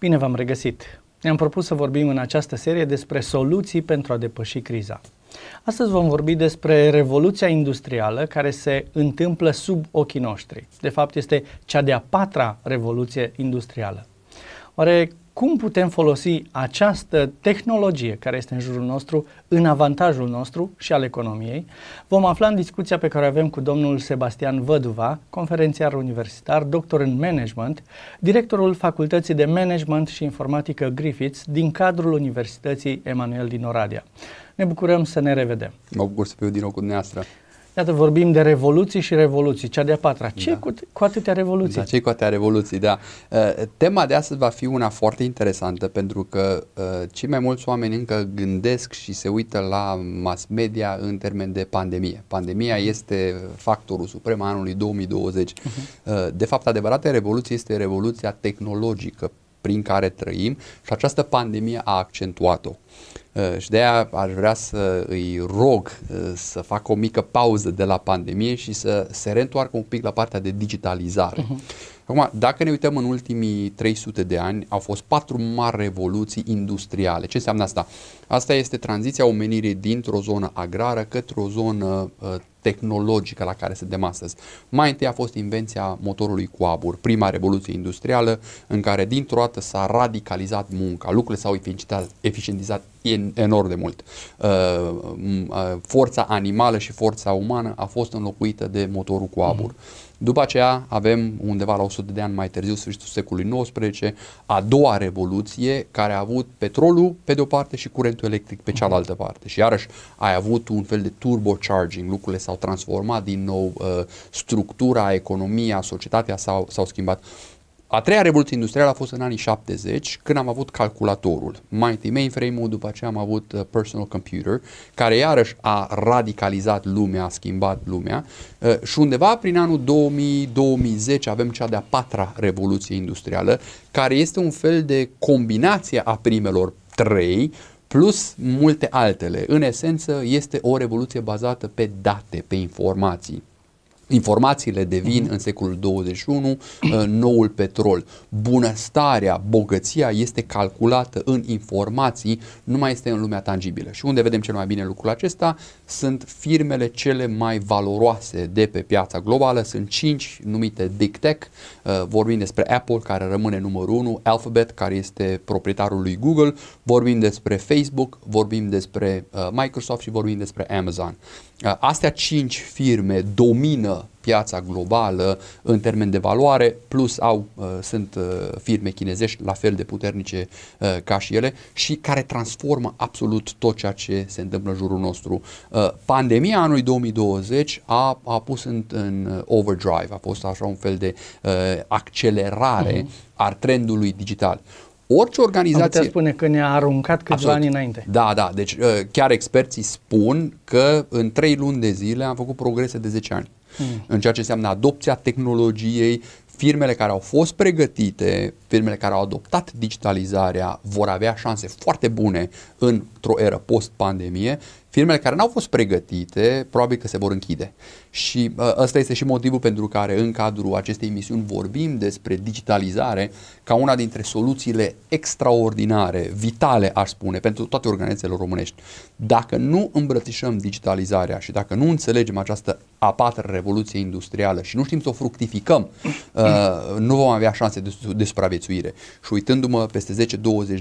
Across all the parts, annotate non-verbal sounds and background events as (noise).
Bine v-am regăsit! Ne-am propus să vorbim în această serie despre soluții pentru a depăși criza. Astăzi vom vorbi despre revoluția industrială care se întâmplă sub ochii noștri. De fapt, este cea de-a patra revoluție industrială. Oare cum putem folosi această tehnologie care este în jurul nostru, în avantajul nostru și al economiei, vom afla în discuția pe care o avem cu domnul Sebastian Văduva, conferențiar universitar, doctor în management, directorul Facultății de Management și Informatică Griffiths din cadrul Universității Emanuel din Oradea. Ne bucurăm să ne revedem! Mă bucur să fiu din nou cu dumneavoastră! Iată, vorbim de revoluții și revoluții, cea de-a patra. ce da. cu, cu atâtea revoluții? Da, ce cu atâtea revoluții, da. Uh, tema de astăzi va fi una foarte interesantă pentru că uh, cei mai mulți oameni încă gândesc și se uită la mass media în termen de pandemie. Pandemia mhm. este factorul suprem anului 2020. Mhm. Uh-huh. De fapt, adevărată revoluție este revoluția tehnologică prin care trăim și această pandemie a accentuat-o. Uh, și de aia aș vrea să îi rog uh, să facă o mică pauză de la pandemie și să se reîntoarcă un pic la partea de digitalizare. Uh-huh. Acum, dacă ne uităm în ultimii 300 de ani, au fost patru mari revoluții industriale. Ce înseamnă asta? Asta este tranziția omenirii dintr-o zonă agrară către o zonă uh, tehnologică la care suntem astăzi. Mai întâi a fost invenția motorului cu abur, prima revoluție industrială în care dintr-o dată s-a radicalizat munca, lucrurile s-au eficientizat enorm de mult. Uh, uh, forța animală și forța umană a fost înlocuită de motorul cu abur. Mm-hmm după aceea avem undeva la 100 de ani mai târziu, sfârșitul secolului XIX, a doua revoluție care a avut petrolul pe de o parte și curentul electric pe mhm. cealaltă parte. Și iarăși ai avut un fel de turbocharging, lucrurile s-au transformat din nou, uh, structura, economia, societatea s-au, s-au schimbat. A treia revoluție industrială a fost în anii 70, când am avut calculatorul. Mai întâi mainframe-ul, după aceea am avut uh, personal computer, care iarăși a radicalizat lumea, a schimbat lumea. Uh, și undeva prin anul 2000-2010 avem cea de-a patra revoluție industrială, care este un fel de combinație a primelor trei, plus multe altele. În esență, este o revoluție bazată pe date, pe informații. Informațiile devin mhm. în secolul 21 uh, noul petrol. Bunăstarea, bogăția este calculată în informații, nu mai este în lumea tangibilă. Și unde vedem cel mai bine lucrul acesta sunt firmele cele mai valoroase de pe piața globală. Sunt 5 numite Big Tech. Uh, vorbim despre Apple care rămâne numărul 1, Alphabet care este proprietarul lui Google, vorbim despre Facebook, vorbim despre uh, Microsoft și vorbim despre Amazon. Astea cinci firme domină piața globală în termen de valoare, plus au, uh, sunt uh, firme chinezești la fel de puternice uh, ca și ele și care transformă absolut tot ceea ce se întâmplă în jurul nostru. Pandemia anului 2020 a, a pus în, în overdrive, a fost așa un fel de accelerare uh-huh. a trendului digital orice organizație... Am putea spune că ne-a aruncat câțiva Absolut. ani înainte. Da, da, deci uh, chiar experții spun că în trei luni de zile am făcut progrese de 10 ani. Mm. În ceea ce înseamnă adopția tehnologiei, firmele care au fost pregătite, firmele care au adoptat digitalizarea vor avea șanse foarte bune într-o eră post-pandemie firmele care n-au fost pregătite, probabil că se vor închide. Și ă, ăsta este și motivul pentru care în cadrul acestei emisiuni vorbim despre digitalizare ca una dintre soluțiile extraordinare, vitale, aș spune, pentru toate organizațiile românești. Dacă nu îmbrățișăm digitalizarea și dacă nu înțelegem această a patra revoluție industrială și nu știm să o fructificăm, ă, (clears throat) nu vom avea șanse de, de supraviețuire. Și uitându-mă peste 10-20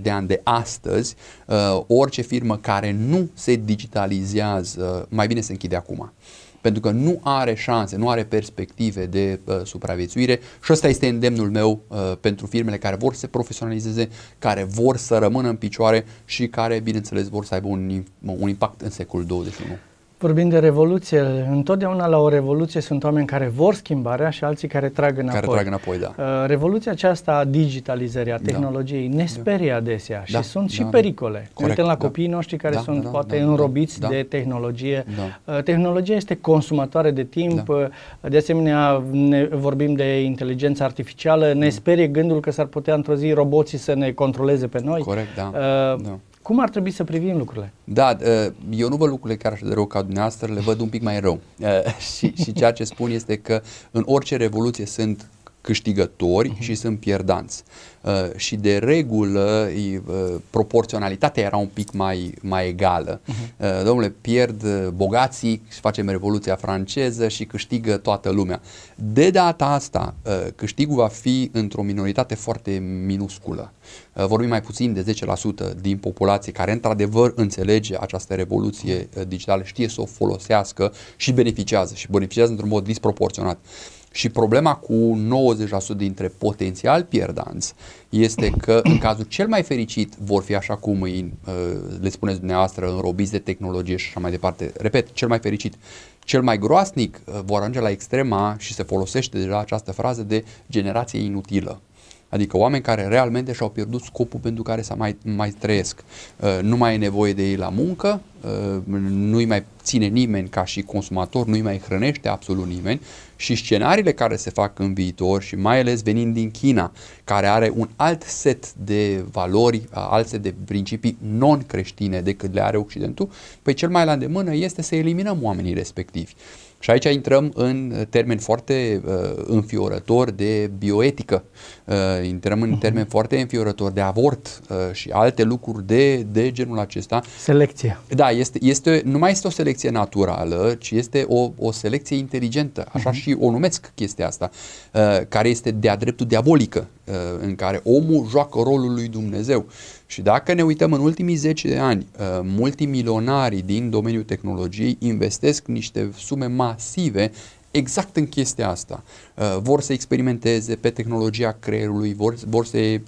de ani de astăzi, ă, orice firmă care nu se digitalizează capitalizează, mai bine se închide acum. Pentru că nu are șanse, nu are perspective de uh, supraviețuire și ăsta este îndemnul meu uh, pentru firmele care vor să se profesionalizeze, care vor să rămână în picioare și care, bineînțeles, vor să aibă un, un impact în secolul 21. Vorbim de revoluție, întotdeauna la o revoluție sunt oameni care vor schimbarea și alții care trag înapoi. Care trag înapoi, da. Uh, revoluția aceasta a digitalizării, a da. tehnologiei, da. ne sperie da. adesea și da. sunt da. și da. pericole. Corect. Ne uităm la da. copiii noștri care da. sunt da. poate da. da înrobiți da. de tehnologie. Da. Uh, tehnologia este consumatoare de timp, da. Uh, de asemenea ne vorbim de inteligența artificială, ne da. sperie gândul că s-ar putea într-o zi roboții să ne controleze pe noi. Corect, da. Uh, da. Cum ar trebui să privim lucrurile? Da, uh, eu nu văd lucrurile chiar așa de rău ca dumneavoastră, le văd un pic mai rău. Uh, (laughs) și, și ceea ce spun este că în orice revoluție sunt câștigători uh-huh. și sunt pierdanți. Uh, și de regulă uh, proporționalitatea era un pic mai, mai egală. Uh-huh. Uh, domnule, pierd bogații, facem Revoluția franceză și câștigă toată lumea. De data asta, uh, câștigul va fi într-o minoritate foarte minusculă. Uh, vorbim mai puțin de 10% din populație care într-adevăr înțelege această revoluție uh, digitală, știe să o folosească și beneficiază și beneficiază într-un mod disproporționat. Uh, și problema cu 90% dintre potențial pierdanți este că în cazul cel mai fericit vor fi așa cum îi, uh, le spuneți dumneavoastră, înrobiți de tehnologie și așa mai departe. Repet, cel mai fericit. Cel mai groasnic uh, vor ajunge la extrema și se folosește deja această frază de generație inutilă. Adică oameni care realmente și-au pierdut scopul pentru care să mai, mai trăiesc. Uh, nu mai e nevoie de ei la muncă, uh, nu-i mai ține nimeni ca și consumator, nu-i mai hrănește absolut nimeni și scenariile care se fac în viitor și mai ales venind din China, care are un alt set de valori, alt set de principii non-creștine decât le are Occidentul, păi cel mai la îndemână este să eliminăm oamenii respectivi. Și aici intrăm în uh, termeni foarte uh, înfiorători de bioetică, uh, intrăm în mhm. termeni foarte înfiorători de avort uh, și alte lucruri de, de genul acesta. Selecție. Da, este, este, nu mai este o selecție naturală, ci este o, o selecție inteligentă, așa uh-huh. și o numesc chestia asta, uh, care este de-a dreptul diabolică, Uh, în care omul joacă rolul lui Dumnezeu. Și dacă ne uităm în ultimii 10 de ani, uh, multimilionarii din domeniul tehnologiei investesc niște sume masive exact în chestia asta. Uh, vor să experimenteze pe tehnologia creierului, vor, vor să uh,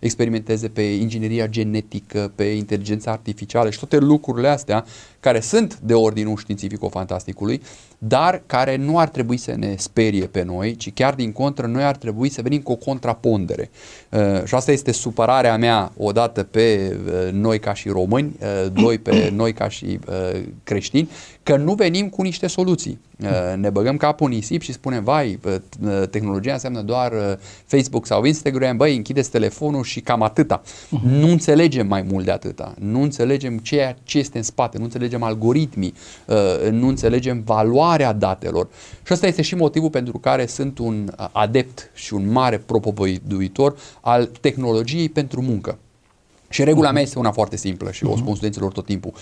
experimenteze pe ingineria genetică, pe inteligența artificială și toate lucrurile astea care sunt de ordinul științifico-fantasticului, dar care nu ar trebui să ne sperie pe noi, ci chiar din contră noi ar trebui să venim cu o contrapondere. Uh, și asta este supărarea mea odată pe uh, noi ca și români, uh, doi pe (clears throat) noi ca și uh, creștini, că nu venim cu niște soluții. Ne băgăm capul în nisip și spunem, vai, Uh, tehnologia înseamnă doar uh, Facebook sau Instagram, băi, închideți telefonul și cam atâta. Uh-huh. Nu înțelegem mai mult de atâta. Nu înțelegem ceea ce este în spate, nu înțelegem algoritmii, uh, nu înțelegem valoarea datelor. Și asta este și motivul pentru care sunt un adept și un mare propovăduitor al tehnologiei pentru muncă. Și regula mea mhm. este una foarte simplă și uh-huh. o mhm. spun studenților tot timpul.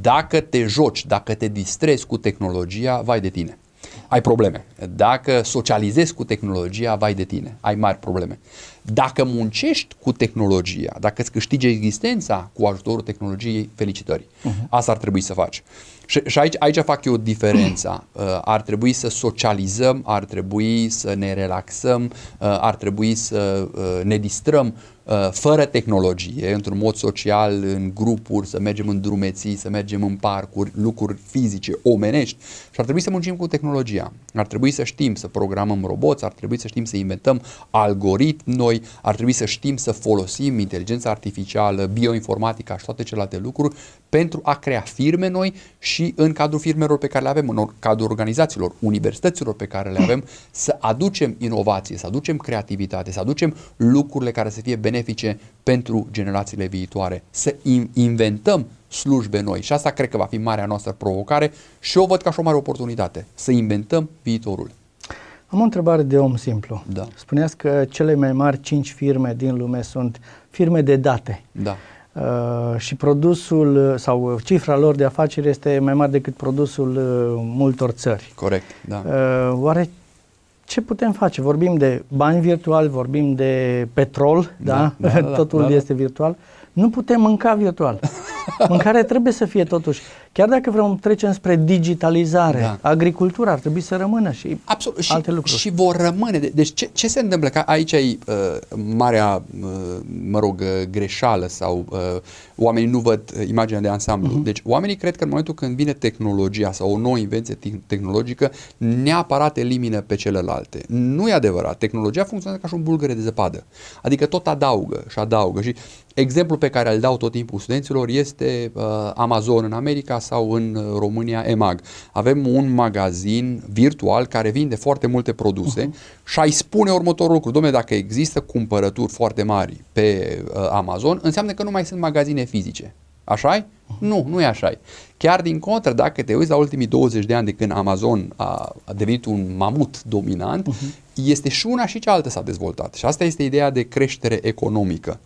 Dacă te joci, dacă te distrezi cu tehnologia, vai de tine ai probleme. Dacă socializezi cu tehnologia, vai de tine, ai mari probleme. Dacă muncești cu tehnologia, dacă îți câștigi existența cu ajutorul tehnologiei, felicitări. Uh-huh. Asta ar trebui să faci. Și, și aici, aici fac eu diferența. (clears throat) Uh, ar trebui să socializăm, ar trebui să ne relaxăm, uh, ar trebui să uh, ne distrăm uh, fără tehnologie, într-un mod social, în grupuri, să mergem în drumeții, să mergem în parcuri, lucruri fizice, omenești, și ar trebui să muncim cu tehnologia. Ar trebui să știm să programăm roboți, ar trebui să știm să inventăm algoritmi noi, ar trebui să știm să folosim inteligența artificială, bioinformatica și toate celelalte lucruri pentru a crea firme noi și în cadrul firmelor pe care le avem, în cadrul organizațiilor, universităților pe care le avem, să aducem inovație, să aducem creativitate, să aducem lucrurile care să fie benefice pentru generațiile viitoare, să inventăm slujbe noi. Și asta cred că va fi marea noastră provocare și o văd ca și o mare oportunitate, să inventăm viitorul. Am o întrebare de om simplu. Da. Spuneați că cele mai mari cinci firme din lume sunt firme de date. Da. Uh, și produsul uh, sau uh, cifra lor de afaceri este mai mare decât produsul uh, multor țări. Corect, da. Uh, oare ce putem face? Vorbim de bani virtuali, vorbim de petrol, da? da? da, da, da (laughs) Totul da, da. este virtual. Nu putem mânca virtual. (laughs) Mâncarea trebuie să fie totuși Chiar dacă vrem trecem spre digitalizare, da. agricultura ar trebui să rămână și Absolut. Și, alte lucruri. Și vor rămâne. Deci ce, ce se întâmplă? Că aici e uh, marea, uh, mă rog, uh, greșeală sau uh, oamenii nu văd uh, imaginea de ansamblu. Uh-huh. Deci oamenii cred că în momentul când vine tehnologia sau o nouă invenție tehnologică, neapărat elimină pe celelalte. Nu e adevărat. Tehnologia funcționează ca și un bulgăre de zăpadă. Adică tot adaugă și adaugă. Și exemplul pe care îl dau tot timpul studenților este uh, Amazon în America sau în uh, România EMAG. Avem un magazin virtual care vinde foarte multe produse uh-huh. și ai spune următorul lucru. Domne, dacă există cumpărături foarte mari pe uh, Amazon, înseamnă că nu mai sunt magazine fizice. așa e? Uh-huh. Nu, nu e așa Chiar din contră, dacă te uiți la ultimii 20 de ani de când Amazon a, a devenit un mamut dominant, uh-huh este și una și cealaltă s-a dezvoltat. Și asta este ideea de creștere economică.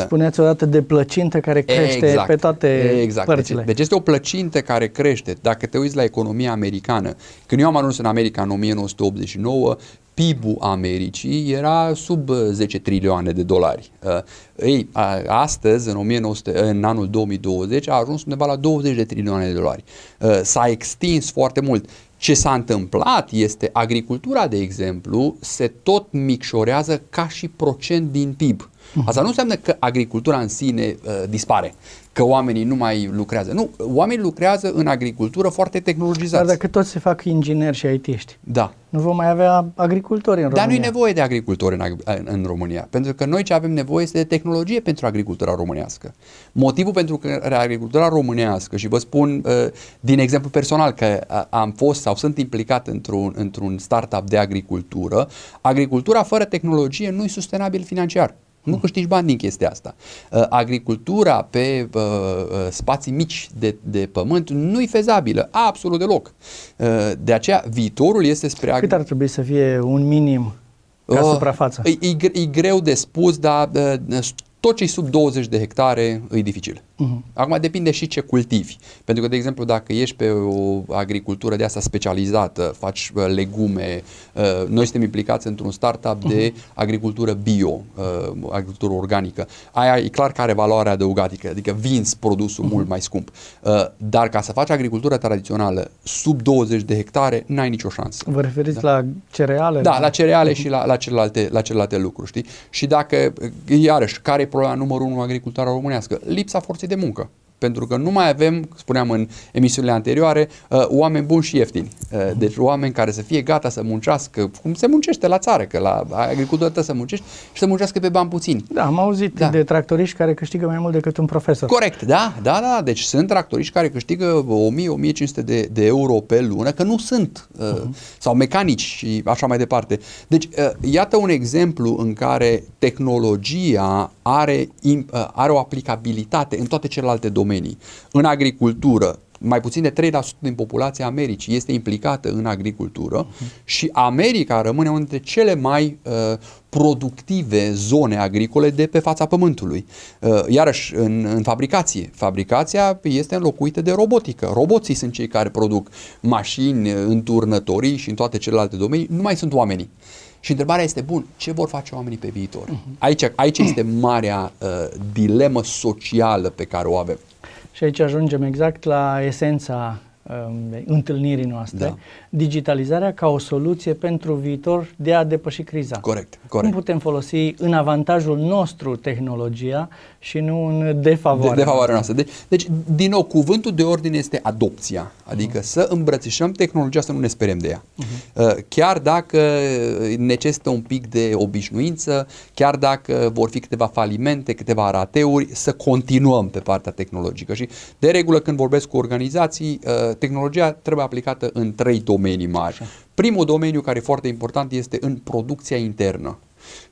Spuneați odată de plăcintă care exact. crește exact, pe toate exact. Deci, părțile. Deci, deci este o plăcintă care crește. Dacă te uiți la economia americană, când eu am ajuns în America în 1989, PIB-ul Americii era sub 10 uh, trilioane de dolari. Uh, ei, astăzi, în, 1900, în anul 2020, a ajuns undeva la 20 de trilioane de dolari. Uh, s-a extins foarte mult. Ce s-a întâmplat este agricultura, de exemplu, se tot micșorează ca și procent din PIB. Asta nu înseamnă că agricultura în sine uh, dispare, că oamenii nu mai lucrează. Nu, oamenii lucrează în agricultură foarte tehnologizată. Dar dacă toți se fac ingineri și aitiști, da. nu vom mai avea agricultori în România. Dar nu e nevoie de agricultori în, în România, pentru că noi ce avem nevoie este de tehnologie pentru agricultura românească. Motivul pentru care agricultura românească, și vă spun uh, din exemplu personal că uh, am fost sau sunt implicat într-un, într-un startup de agricultură, agricultura fără tehnologie nu e sustenabil financiar. Nu câștigi bani din chestia asta. Uh, agricultura pe uh, uh, spații mici de, de pământ nu e fezabilă, absolut deloc. De aceea, viitorul este spre... Cât ar trebui să fie un minim ca oh, suprafață? e, e, e greu de spus, dar uh, tot ce sub 20 de hectare e dificil. Uh-huh. Acum depinde și ce cultivi. Pentru că, de exemplu, dacă ești pe o agricultură de asta specializată, faci uh, legume, uh, noi suntem implicați într-un startup de mhm. agricultură bio, uh, agricultură organică. Aia e clar care valoare adăugată, adică vinzi produsul uh-huh. mult mai scump. Dar ca să faci agricultură tradițională sub 20 de hectare, n-ai nicio șansă. Vă referiți da? la cereale? Da, la cereale uh-huh. și la, la, celelalte, la celelalte lucruri, știi? Și dacă, iarăși, care problema numărul unu agricultura românească? Lipsa forței de muncă pentru că nu mai avem, spuneam în emisiunile anterioare, uh, oameni buni și ieftini. Uh, deci oameni care să fie gata să muncească, cum se muncește la țară, că la agricultură să muncești și să muncească pe bani puțini. Da, am auzit da. de tractoriști care câștigă mai mult decât un profesor. Corect, da, da, da, deci sunt tractoriști care câștigă 1000-1500 de, de euro pe lună, că nu sunt, uh-huh. sau mecanici și așa mai departe. Deci, uh, iată un exemplu în care tehnologia are, are o aplicabilitate în toate celelalte domenii domenii. În agricultură, mai puțin de 3% din populația Americii este implicată în agricultură uh-huh. și America rămâne una dintre cele mai uh, productive zone agricole de pe fața pământului. Uh, iarăși, în, în fabricație. Fabricația este înlocuită de robotică. Roboții sunt cei care produc mașini, înturnătorii și în toate celelalte domenii. Nu mai sunt oamenii. Și întrebarea este, bun, ce vor face oamenii pe viitor? Uh-huh. Aici, aici este marea uh, dilemă socială pe care o avem. Și aici ajungem exact la esența um, întâlnirii noastre. Da digitalizarea ca o soluție pentru viitor de a depăși criza. Corect, corect. Cum putem folosi în avantajul nostru tehnologia și nu în defavoarea, de, defavoarea noastră. Deci, deci, din nou, cuvântul de ordine este adopția, adică uh-huh. să îmbrățișăm tehnologia, să nu ne sperem de ea. Uh-huh. Chiar dacă uh, necesită un pic de obișnuință, chiar dacă vor fi câteva falimente, câteva rateuri, să continuăm pe partea tehnologică. Și, de regulă, când vorbesc cu organizații, uh, tehnologia trebuie aplicată în trei domenii domenii mari. Așa. Primul domeniu care e foarte important este în producția internă.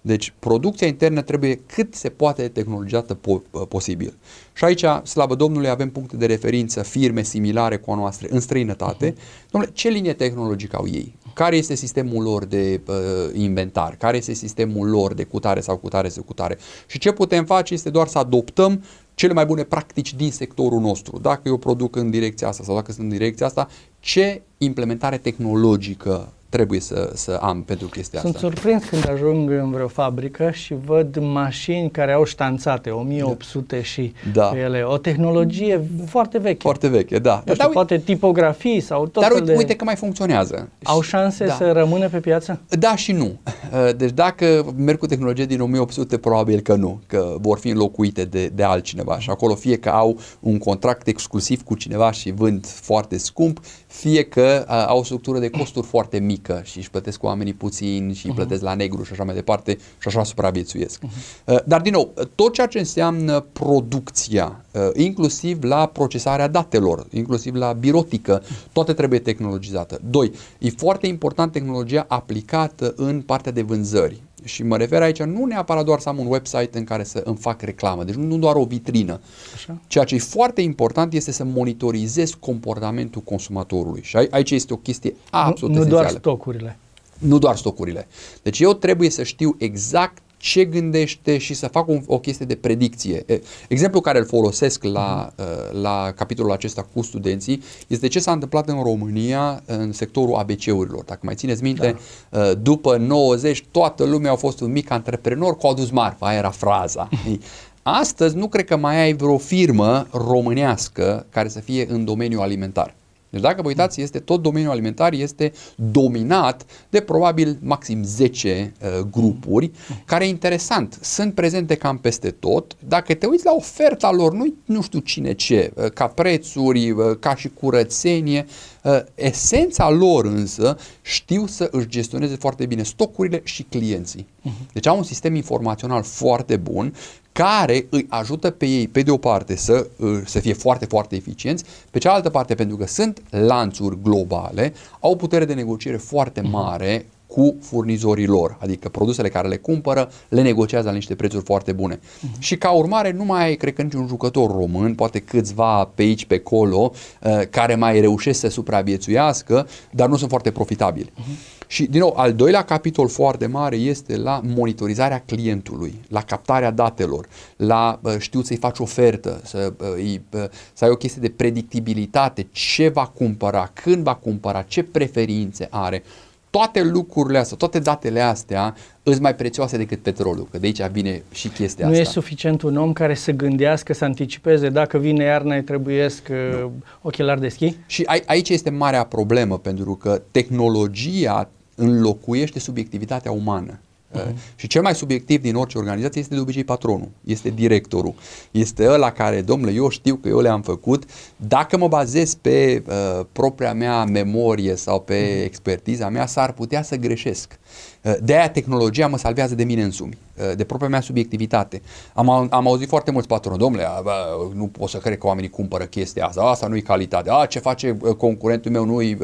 Deci producția internă trebuie cât se poate tehnologizată po- uh, posibil. Și aici, slavă Domnului, avem puncte de referință, firme similare cu a noastră în străinătate. Uh-huh. Domnule, ce linie tehnologică au ei? Care este sistemul lor de uh, inventar? Care este sistemul lor de cutare sau cutare sau cutare? Și ce putem face este doar să adoptăm cele mai bune practici din sectorul nostru, dacă eu produc în direcția asta sau dacă sunt în direcția asta, ce implementare tehnologică trebuie să, să am pentru chestia Sunt asta. Sunt surprins când ajung în vreo fabrică și văd mașini care au ștanțate, 1800 da. și da. ele, o tehnologie da. foarte veche. Foarte veche, da. Nu știu, dar, poate tipografii sau tot Dar uite, de... uite că mai funcționează. Au șanse da. să rămână pe piață? Da și nu. Uh, deci dacă merg cu tehnologie din 1800, probabil că nu, că vor fi înlocuite de, de altcineva și acolo fie că au un contract exclusiv cu cineva și vând foarte scump, fie că uh, au o structură de costuri foarte mică mică și își plătesc oamenii puțin și îi mhm. plătesc la negru și așa mai departe și așa supraviețuiesc. Mhm. Uh, dar din nou, tot ceea ce înseamnă producția, uh, inclusiv la procesarea datelor, inclusiv la birotică, toate trebuie tehnologizată. Doi, e foarte important tehnologia aplicată în partea de vânzări. Și mă refer aici nu neapărat doar să am un website în care să îmi fac reclamă, deci nu doar o vitrină. Așa. Ceea ce e foarte important este să monitorizez comportamentul consumatorului și aici este o chestie absolut nu, nu esențială. Nu doar stocurile. Nu doar stocurile. Deci eu trebuie să știu exact ce gândește și să fac o chestie de predicție. Exemplul care îl folosesc la, mhm. uh, la capitolul acesta cu studenții este ce s-a întâmplat în România în sectorul ABC-urilor. Dacă mai țineți minte, da. Uh, după 90 toată lumea a fost un mic antreprenor cu adus marfa, aia era fraza. (laughs) Astăzi nu cred că mai ai vreo firmă românească care să fie în domeniul alimentar. Deci dacă vă uitați, este tot domeniul alimentar este dominat de probabil maxim 10 uh, grupuri, care interesant, sunt prezente cam peste tot. Dacă te uiți la oferta lor, nu nu știu cine ce, uh, ca prețuri, uh, ca și curățenie, Uh, esența lor însă știu să își gestioneze foarte bine stocurile și clienții. Mhm. Deci au un sistem informațional foarte bun care îi ajută pe ei, pe de o parte, să, uh, să fie foarte, foarte eficienți, pe cealaltă parte, pentru că sunt lanțuri globale, au putere de negociere foarte mhm. mare cu furnizorii lor, adică produsele care le cumpără le negociază la niște prețuri foarte bune. Uh-huh. Și ca urmare nu mai ai, cred că niciun jucător român, poate câțiva pe aici, pe colo uh, care mai reușesc să supraviețuiască, dar nu sunt foarte profitabili. Uh-huh. Și, din nou, al doilea capitol foarte mare este la monitorizarea clientului, la captarea datelor, la uh, știu să-i faci ofertă, să, uh, îi, uh, să ai o chestie de predictibilitate, ce va cumpăra, când va cumpăra, ce preferințe are toate lucrurile astea, toate datele astea îți mai prețioase decât petrolul, că de aici vine și chestia nu asta. Nu e suficient un om care să gândească, să anticipeze dacă vine iarna îi trebuiesc nu. Uh, ochelari de schi? Și a, aici este marea problemă, pentru că tehnologia înlocuiește subiectivitatea umană. Uh-huh. Și cel mai subiectiv din orice organizație este de obicei patronul, este directorul, este ăla care, domnule, eu știu că eu le-am făcut, dacă mă bazez pe uh, propria mea memorie sau pe uh-huh. expertiza mea, s-ar putea să greșesc. Uh, de aia tehnologia mă salvează de mine însumi, uh, de propria mea subiectivitate. Am, am auzit foarte mulți patroni, domnule, uh, nu pot să cred că oamenii cumpără chestia asta, asta nu e calitate, a, ce face uh, concurentul meu nu uh,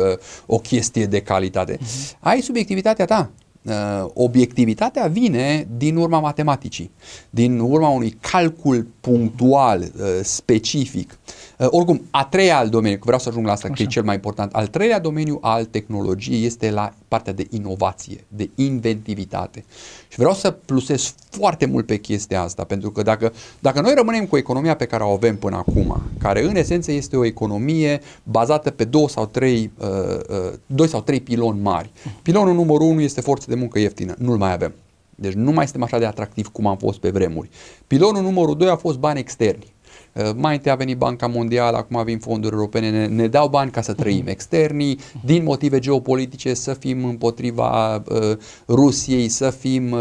o chestie de calitate. Uh-huh. Ai subiectivitatea ta, Uh, obiectivitatea vine din urma matematicii, din urma unui calcul punctual, uh, specific. Uh, oricum, a treia al domeniu, vreau să ajung la asta, Așa. că e cel mai important, al treilea domeniu al tehnologiei este la partea de inovație, de inventivitate. Și vreau să plusez foarte mult pe chestia asta, pentru că dacă, dacă noi rămânem cu economia pe care o avem până acum, care în esență este o economie bazată pe două sau trei, uh, uh, doi sau trei piloni mari. Pilonul numărul unu este forță de muncă ieftină, nu-l mai avem. Deci nu mai suntem așa de atractiv cum am fost pe vremuri. Pilonul numărul 2 a fost bani externi. Uh, mai întâi a venit Banca Mondială, acum vin fonduri europene, ne, ne dau bani ca să trăim externii, din motive geopolitice să fim împotriva uh, Rusiei, să fim uh,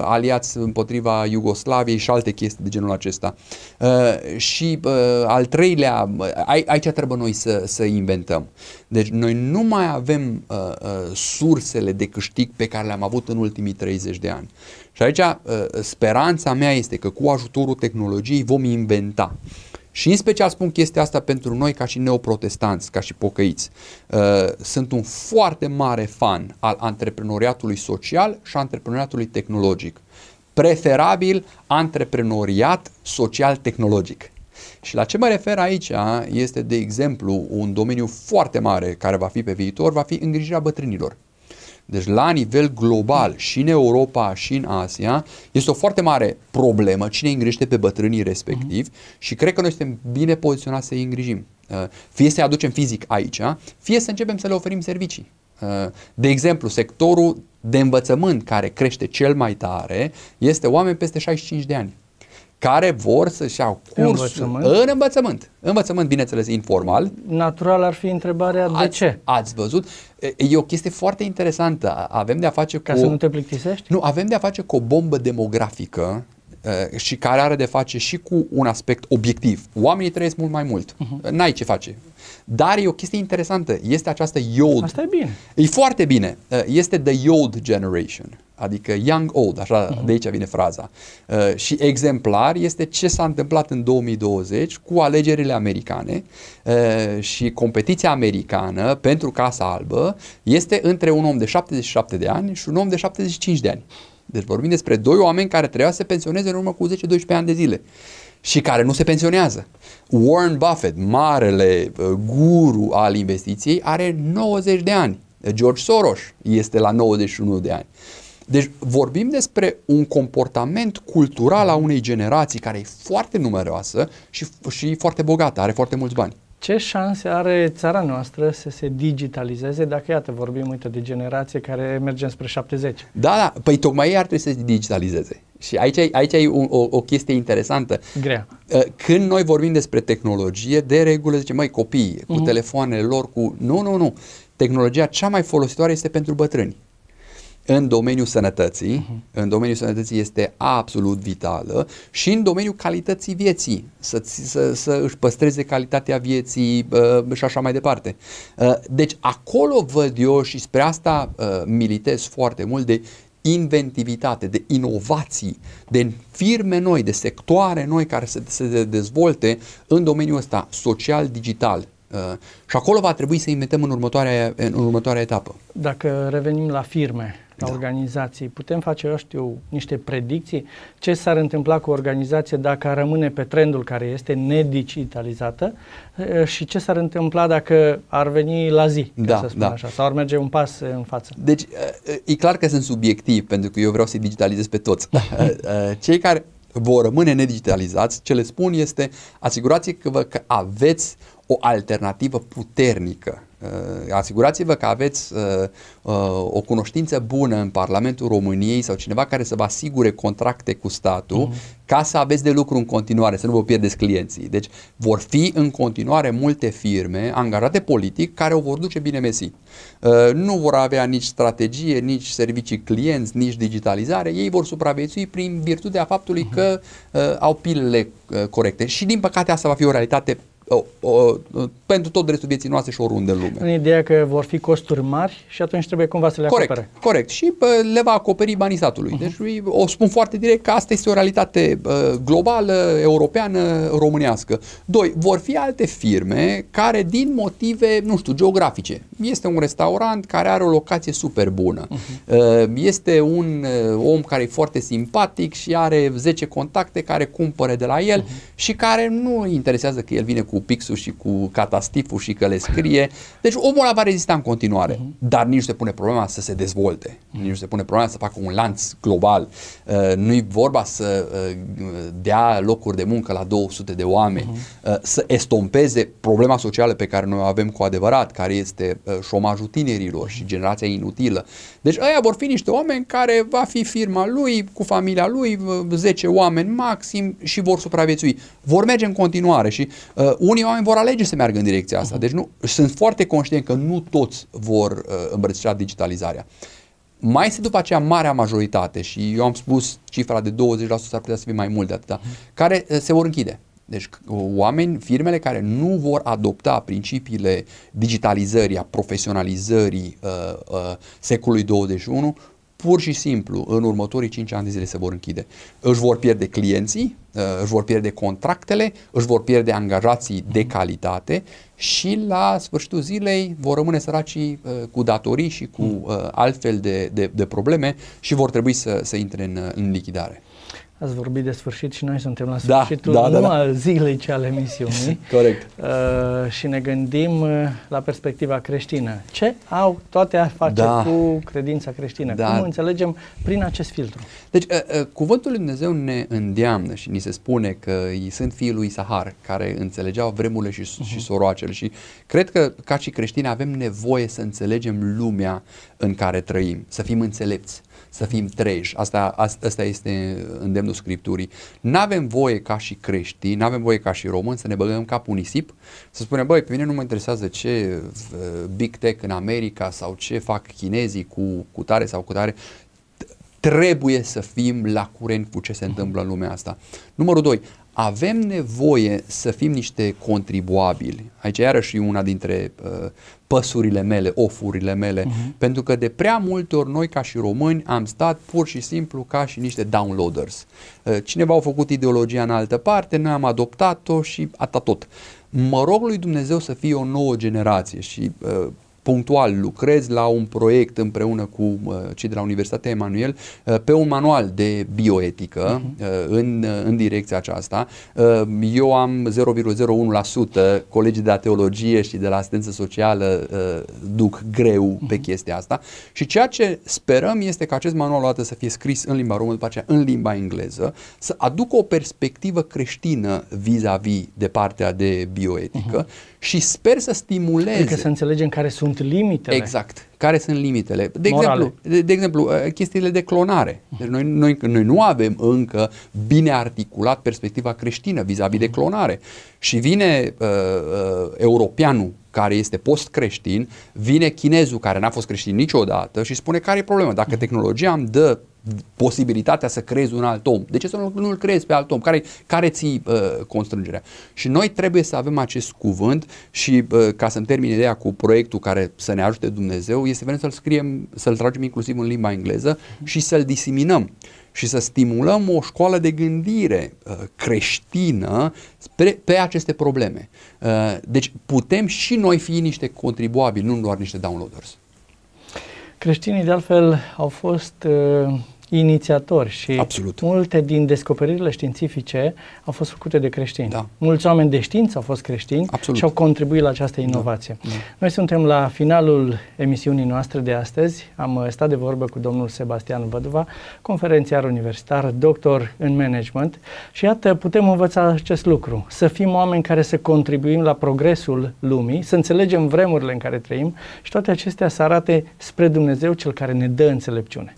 aliați împotriva Iugoslaviei și alte chestii de genul acesta. Uh, și uh, al treilea, uh, aici trebuie noi să, să inventăm. Deci noi nu mai avem uh, uh, sursele de câștig pe care le-am avut în ultimii 30 de ani. Și aici uh, speranța mea este că cu ajutorul tehnologiei vom inventa. Și în special spun chestia asta pentru noi ca și neoprotestanți, ca și pocăiți. Uh, sunt un foarte mare fan al antreprenoriatului social și antreprenoriatului tehnologic. Preferabil antreprenoriat social-tehnologic. Și la ce mă refer aici este, de exemplu, un domeniu foarte mare care va fi pe viitor, va fi îngrijirea bătrânilor deci la nivel global și în Europa și în Asia, este o foarte mare problemă cine îngrijește pe bătrânii respectiv uh-huh. și cred că noi suntem bine poziționați să îi îngrijim. Uh, fie să-i aducem fizic aici, fie să începem să le oferim servicii. Uh, de exemplu, sectorul de învățământ care crește cel mai tare este oameni peste 65 de ani care vor să-și ia cursul învățământ. în învățământ. Învățământ, bineînțeles, informal. Natural ar fi întrebarea ați, de ce. Ați văzut? E o chestie foarte interesantă. Avem de-a face cu... Ca să nu te plictisești? Nu, avem de-a face cu o bombă demografică Uh, și care are de face și cu un aspect obiectiv. Oamenii trăiesc mult mai mult. Uh-huh. N-ai ce face. Dar e o chestie interesantă. Este această yod. Asta e bine. E foarte bine. Uh, este the yod generation. Adică young old, așa uh-huh. de aici vine fraza. Uh, și exemplar este ce s-a întâmplat în 2020 cu alegerile americane și competiția americană pentru Casa Albă este între un om de 77 de ani și un om de 75 de ani. Deci vorbim despre doi oameni care trebuia să se pensioneze în urmă cu 10-12 ani de zile și care nu se pensionează. Warren Buffett, marele uh, guru al investiției, are 90 de ani. George Soros este la 91 de ani. Deci vorbim despre un comportament cultural a unei generații care e foarte numeroasă și, și foarte bogată, are foarte mulți bani ce șanse are țara noastră să se digitalizeze dacă, iată, vorbim, uite, de generație care merge spre 70? Da, da, păi tocmai ei ar trebui să se digitalizeze. Și aici, aici e un, o, o chestie interesantă. Grea. Uh, când noi vorbim despre tehnologie, de regulă zicem, mai copii cu mm-hmm. telefoanele lor, cu... Nu, nu, nu. Tehnologia cea mai folositoare este pentru bătrâni în domeniul sănătății, uh-huh. în domeniul sănătății este absolut vitală și în domeniul calității vieții, să, să, să își păstreze calitatea vieții uh, și așa mai departe. Uh, deci acolo văd eu și spre asta uh, militez foarte mult de inventivitate, de inovații, de firme noi, de sectoare noi care se, se dezvolte în domeniul ăsta social-digital. Uh, și acolo va trebui să inventăm în următoarea, în următoarea etapă. Dacă revenim la firme, la da. da. organizații. Putem face, eu știu, niște predicții ce s-ar întâmpla cu organizație dacă rămâne pe trendul care este nedigitalizată și ce s-ar întâmpla dacă ar veni la zi, da, să spun da. așa, sau ar merge un pas în față. Deci, e clar că sunt subiectiv, pentru că eu vreau să-i digitalizez pe toți. (laughs) Cei care vor rămâne nedigitalizați, ce le spun este asigurați-vă că aveți o alternativă puternică Uh, asigurați-vă că aveți uh, uh, o cunoștință bună în Parlamentul României sau cineva care să vă asigure contracte cu statul mm ca să aveți de lucru în continuare, să nu vă pierdeți clienții. Deci vor fi în continuare multe firme angajate politic care o vor duce bine mesi. Nu vor avea nici strategie, nici servicii clienți, nici digitalizare. Ei vor supraviețui prin virtutea faptului mm că au pilele corecte. Și din păcate asta va fi o realitate o, o, pentru tot restul vieții noastre și oriunde în lume. În ideea că vor fi costuri mari și atunci trebuie cumva să le corect, acopere. Corect. Și bă, le va acoperi banii statului. Uh-huh. Mhm. Deci o spun foarte direct că asta este o realitate bă, globală, europeană, românească. Doi, vor fi alte firme care din motive, nu știu, geografice. Este un restaurant care are o locație super bună. Uh-huh. Este un ă, om care e foarte simpatic și are 10 contacte care cumpără de la el uh-huh. și care nu interesează că el vine cu cu pixul și cu catastiful și că le scrie. Deci omul ăla va rezista în continuare, uh-huh. dar nici nu se pune problema să se dezvolte, uh-huh. nici nu se pune problema să facă un lanț global. Uh, nu-i vorba să uh, dea locuri de muncă la 200 de oameni, uh-huh. uh, să estompeze problema socială pe care noi o avem cu adevărat, care este uh, șomajul tinerilor și generația inutilă. Deci ăia vor fi niște oameni care va fi firma lui, cu familia lui, 10 oameni maxim și vor supraviețui. Vor merge în continuare și uh, unii oameni vor alege să meargă în direcția asta. Deci nu, sunt foarte conștient că nu toți vor uh, îmbrățișa digitalizarea. Mai este după aceea marea majoritate și eu am spus cifra de 20% ar putea să fie mai mult de atâta, care uh, se vor închide. Deci uh, oameni, firmele care nu vor adopta principiile digitalizării, a profesionalizării uh, uh, secolului 21 pur și simplu în următorii 5 ani de zile se vor închide. Își vor pierde clienții, uh, își vor pierde contractele, își vor pierde angajații de mhm. calitate și la sfârșitul zilei vor rămâne săracii uh, cu datorii și cu mhm. uh, altfel de, de, de probleme și vor trebui să, să intre în, în lichidare. Ați vorbit de sfârșit și noi suntem la da, sfârșitul da, da, da, da. al zilei, ce al emisiunii. (laughs) Corect. Uh, și ne gândim uh, la perspectiva creștină. Ce au toate a face da. cu credința creștină? Da. Cum înțelegem prin acest filtru? Deci, uh, uh, cuvântul lui Dumnezeu ne îndeamnă și ni se spune că ei sunt fiii lui Sahar, care înțelegeau vremurile și, uh-huh. și soroacele. Și cred că, ca și creștini, avem nevoie să înțelegem lumea în care trăim, să fim înțelepți să fim treji. Asta, asta, este îndemnul Scripturii. Nu avem voie ca și creștini, nu avem voie ca și români să ne băgăm capul nisip, să spunem, băi, pe mine nu mă interesează ce uh, big tech în America sau ce fac chinezii cu, cu tare sau cu tare trebuie să fim la curent cu ce se mhm. întâmplă în lumea asta. Numărul 2 avem nevoie să fim niște contribuabili. Aici iarăși e una dintre uh, păsurile mele, ofurile mele, uh-huh. pentru că de prea multe ori noi ca și români am stat pur și simplu ca și niște downloaders. Uh, cineva a făcut ideologia în altă parte, noi am adoptat-o și atât tot. Mă rog lui Dumnezeu să fie o nouă generație și uh, punctual lucrez la un proiect împreună cu uh, cei de la Universitatea Emanuel uh, pe un manual de bioetică uh-huh. în, uh, în direcția aceasta. Eu am 0,01%, colegii de la teologie și de la asistență socială duc greu uh-huh. pe mhm. chestia asta și ceea ce sperăm este că acest manual odată să fie scris în limba română, după aceea în limba engleză, să aducă o perspectivă creștină vis-a-vis de partea de bioetică uh-huh. și sper să stimuleze. Adică să înțelegem care sunt sunt limitele. Exact. Care sunt limitele? De Morale. exemplu, de, de exemplu, uh, chestiile de clonare. Deci noi, noi, noi nu avem încă bine articulat perspectiva creștină vis-a-vis de mhm. clonare. Și vine uh, uh, europeanul care este post-creștin, vine chinezul care n-a fost creștin niciodată și spune care e problema. Dacă mhm. tehnologia îmi dă posibilitatea să creezi un alt om. De ce să nu, nu-l creezi pe alt om? Care, care ții uh, constrângerea? Și noi trebuie să avem acest cuvânt și uh, ca să-mi termin ideea cu proiectul care să ne ajute Dumnezeu, este venit să-l scriem, să-l tragem inclusiv în limba engleză și să-l diseminăm și să stimulăm o școală de gândire uh, creștină pe, pe aceste probleme. Uh, deci putem și noi fi niște contribuabili, nu doar niște downloaders. Creștinii, de altfel, au fost uh, inițiatori și Absolut. multe din descoperirile științifice au fost făcute de creștini. Da. Mulți oameni de știință au fost creștini Absolut. și au contribuit la această da. inovație. Da. Da. Noi suntem la finalul emisiunii noastre de astăzi. Am uh, stat de vorbă cu domnul Sebastian Văduva, conferențiar universitar, doctor în management și iată, putem învăța acest lucru. Să fim oameni care să contribuim la progresul lumii, să înțelegem vremurile în care trăim și toate acestea să arate spre Dumnezeu cel care ne dă înțelepciune.